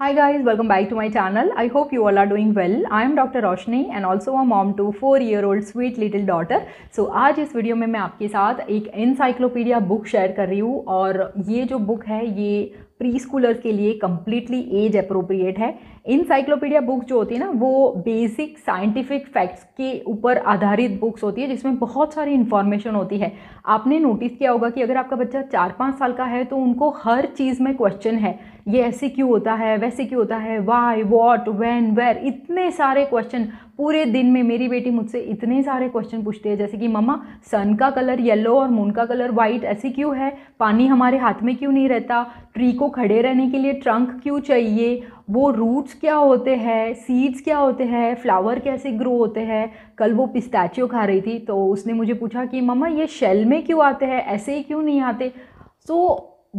Hi guys, welcome back to my channel. I hope you all are doing well. I am Dr. Roshni and also a mom to four-year-old sweet little daughter. So आज इस video में मैं आपके साथ एक encyclopedia book share कर रही हूँ और ये जो book है ये प्री स्कूलर्स के लिए कम्प्लीटली एज अप्रोप्रिएट है इनसाइक्लोपीडिया बुक्स जो होती है ना वो बेसिक साइंटिफिक फैक्ट्स के ऊपर आधारित बुक्स होती है जिसमें बहुत सारी इन्फॉर्मेशन होती है आपने नोटिस किया होगा कि अगर आपका बच्चा चार पाँच साल का है तो उनको हर चीज़ में क्वेश्चन है ये ऐसे क्यों होता है वैसे क्यों होता है वाई वॉट वैन वेर इतने सारे क्वेश्चन पूरे दिन में मेरी बेटी मुझसे इतने सारे क्वेश्चन पूछती है जैसे कि मम्मा सन का कलर येलो और मून का कलर वाइट ऐसे क्यों है पानी हमारे हाथ में क्यों नहीं रहता ट्री को खड़े रहने के लिए ट्रंक क्यों चाहिए वो रूट्स क्या होते हैं सीड्स क्या होते हैं फ्लावर कैसे ग्रो होते हैं कल वो पिस्ताचियो खा रही थी तो उसने मुझे पूछा कि मम्मा ये शेल में क्यों आते हैं ऐसे ही क्यों नहीं आते तो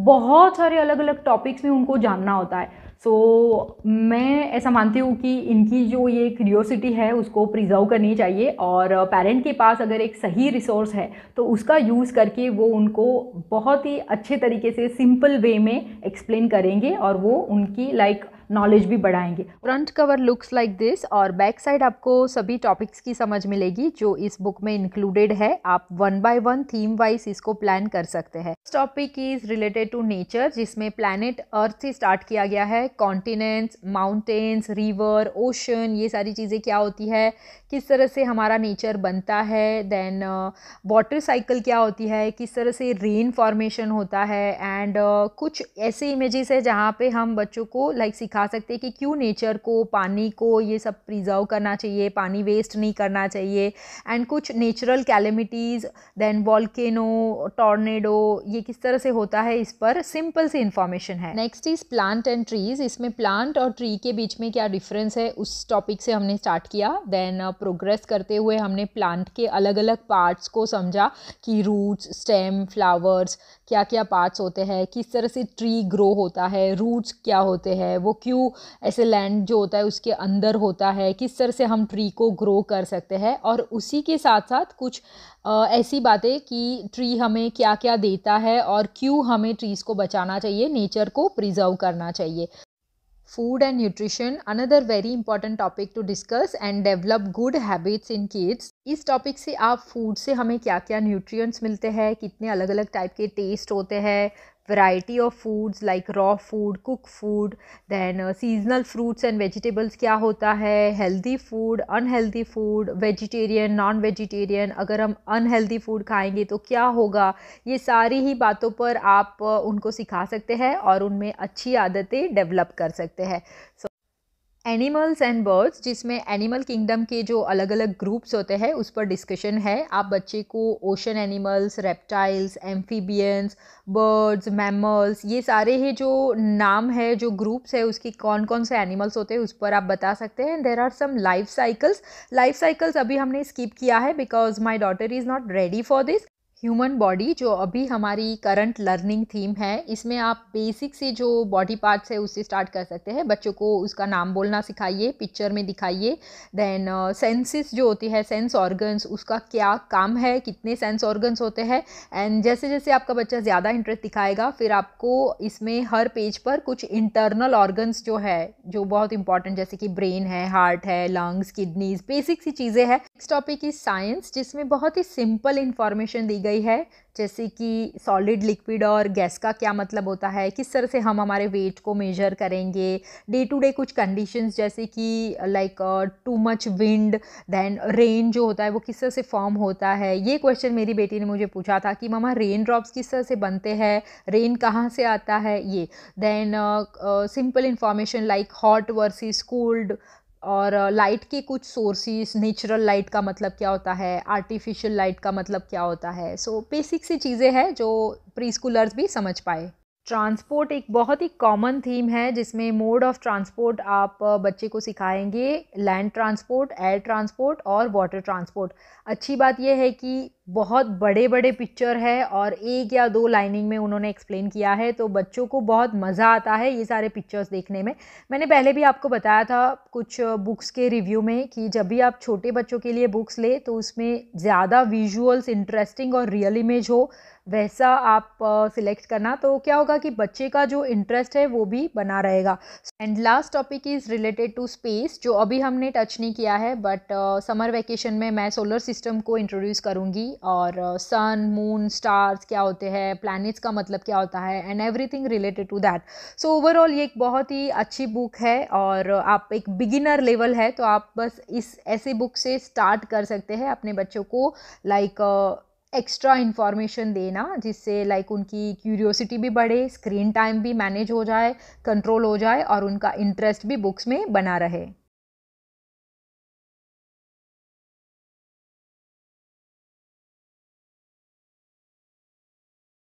बहुत सारे अलग अलग टॉपिक्स में उनको जानना होता है सो so, मैं ऐसा मानती हूँ कि इनकी जो ये क्रियोसिटी है उसको प्रिजर्व करनी चाहिए और पेरेंट के पास अगर एक सही रिसोर्स है तो उसका यूज़ करके वो उनको बहुत ही अच्छे तरीके से सिंपल वे में एक्सप्लेन करेंगे और वो उनकी लाइक like, नॉलेज भी बढ़ाएंगे front cover looks like this और बैक साइड आपको सभी टॉपिक्स की समझ मिलेगी जो इस बुक में इंक्लूडेड है आप one by one theme wise इसको प्लान कर सकते हैं topic is related to nature जिसमें प्लानट अर्थ से स्टार्ट किया गया है कॉन्टिनेंट्स माउंटेन्स रिवर ओशन ये सारी चीज़ें क्या होती है किस तरह से हमारा नेचर बनता है देन वाटर साइकिल क्या होती है किस तरह से रेन फॉर्मेशन होता है एंड uh, कुछ ऐसे इमेजेस है जहाँ पे हम बच्चों को लाइक like, सिखा दिखा सकते हैं कि क्यों नेचर को पानी को ये सब प्रिजर्व करना चाहिए पानी वेस्ट नहीं करना चाहिए एंड कुछ natural calamities then volcano tornado ये किस तरह से होता है इस पर सिंपल सी इन्फॉर्मेशन है next is plant and trees इसमें प्लांट और ट्री के बीच में क्या डिफरेंस है उस टॉपिक से हमने स्टार्ट किया देन प्रोग्रेस uh, करते हुए हमने प्लांट के अलग अलग पार्ट्स को समझा कि रूट्स स्टेम फ्लावर्स क्या क्या पार्ट्स होते हैं किस तरह से ट्री ग्रो होता है रूट्स क्या होते हैं वो क्यों क्यों ऐसे लैंड जो होता है उसके अंदर होता है किस तरह से हम ट्री को ग्रो कर सकते हैं और उसी के साथ साथ कुछ आ, ऐसी बातें कि ट्री हमें क्या क्या देता है और क्यों हमें ट्रीज़ को बचाना चाहिए नेचर को प्रिजर्व करना चाहिए food and nutrition another very important topic to discuss and develop good habits in kids इस टॉपिक से आप फूड से हमें क्या क्या न्यूट्रिएंट्स मिलते हैं कितने अलग अलग टाइप के टेस्ट होते हैं variety of foods like raw food cook food then seasonal fruits and vegetables क्या होता है healthy food unhealthy food vegetarian non vegetarian अगर हम अनहेल्दी फूड खाएंगे तो क्या होगा ये सारी ही बातों पर आप uh, उनको सिखा सकते हैं और उनमें अच्छी आदतें डेवलप कर सकते हैं सो एनिमल्स एंड बर्ड्स जिसमें एनिमल किंगडम के जो अलग अलग ग्रुप्स होते हैं उस पर डिस्कशन है आप बच्चे को ocean animals reptiles amphibians birds mammals ये सारे ही जो नाम है जो ग्रुप्स है उसकी कौन कौन से एनिमल्स होते हैं उस पर आप बता सकते हैं there are some life cycles life cycles अभी हमने स्किप किया है because my daughter is not ready for this human body जो अभी हमारी करंट लर्निंग थीम है इसमें आप बेसिक से जो बॉडी पार्ट्स है उससे स्टार्ट कर सकते हैं बच्चों को उसका नाम बोलना सिखाइए पिक्चर में दिखाइए देन सेंसेस जो होती है सेंस ऑर्गन्स उसका क्या काम है कितने सेंस ऑर्गन्स होते हैं एंड जैसे जैसे आपका बच्चा ज़्यादा इंटरेस्ट दिखाएगा फिर आपको इसमें हर पेज पर कुछ इंटरनल ऑर्गन्स जो है जो बहुत इंपॉर्टेंट जैसे कि ब्रेन है हार्ट है लंग्स किडनीज बेसिक सी चीज़ें हैं नेक्स्ट टॉपिक इज़ साइंस जिसमें बहुत ही सिंपल इन्फॉर्मेशन दी गई गई है जैसे कि सॉलिड लिक्विड और गैस का क्या मतलब होता है किस तरह से हम हमारे वेट को मेजर करेंगे डे टू डे कुछ कंडीशंस जैसे कि like too much wind then rain जो होता है वो किस तरह से फॉर्म होता है ये क्वेश्चन मेरी बेटी ने मुझे पूछा था कि मामा रेन ड्रॉप्स किस तरह से बनते हैं रेन कहाँ से आता है ये then simple information like hot versus cold और लाइट के कुछ सोर्सेस नेचुरल लाइट का मतलब क्या होता है आर्टिफिशियल लाइट का मतलब क्या होता है सो बेसिक सी चीज़ें हैं जो प्री स्कूलर्स भी समझ पाए ट्रांसपोर्ट एक बहुत ही कॉमन थीम है जिसमें मोड ऑफ ट्रांसपोर्ट आप बच्चे को सिखाएंगे लैंड ट्रांसपोर्ट एयर ट्रांसपोर्ट और वाटर ट्रांसपोर्ट अच्छी बात यह है कि बहुत बड़े बड़े पिक्चर है और एक या दो लाइनिंग में उन्होंने एक्सप्लेन किया है तो बच्चों को बहुत मज़ा आता है ये सारे पिक्चर्स देखने में मैंने पहले भी आपको बताया था कुछ बुक्स के रिव्यू में कि जब भी आप छोटे बच्चों के लिए बुक्स ले तो उसमें ज़्यादा विजुअल्स इंटरेस्टिंग और रियल इमेज हो वैसा आप सिलेक्ट करना तो क्या होगा कि बच्चे का जो इंटरेस्ट है वो भी बना रहेगा and last topic is related to space जो अभी हमने टच नहीं किया है बट समर वैकेशन में मैं सोलर सिस्टम को इंट्रोड्यूस करूँगी और सन मून स्टार्स क्या होते हैं प्लैनेट्स का मतलब क्या होता है and everything related to that so overall ये एक बहुत ही अच्छी बुक है और आप एक बिगिनर लेवल है तो आप बस इस ऐसे बुक से स्टार्ट कर सकते हैं अपने बच्चों को like like, extra uh, information देना जिससे लाइक उनकी क्यूरियोसिटी भी बढ़े स्क्रीन टाइम भी मैनेज हो जाए कंट्रोल हो जाए और उनका इंटरेस्ट भी बुक्स में बना रहे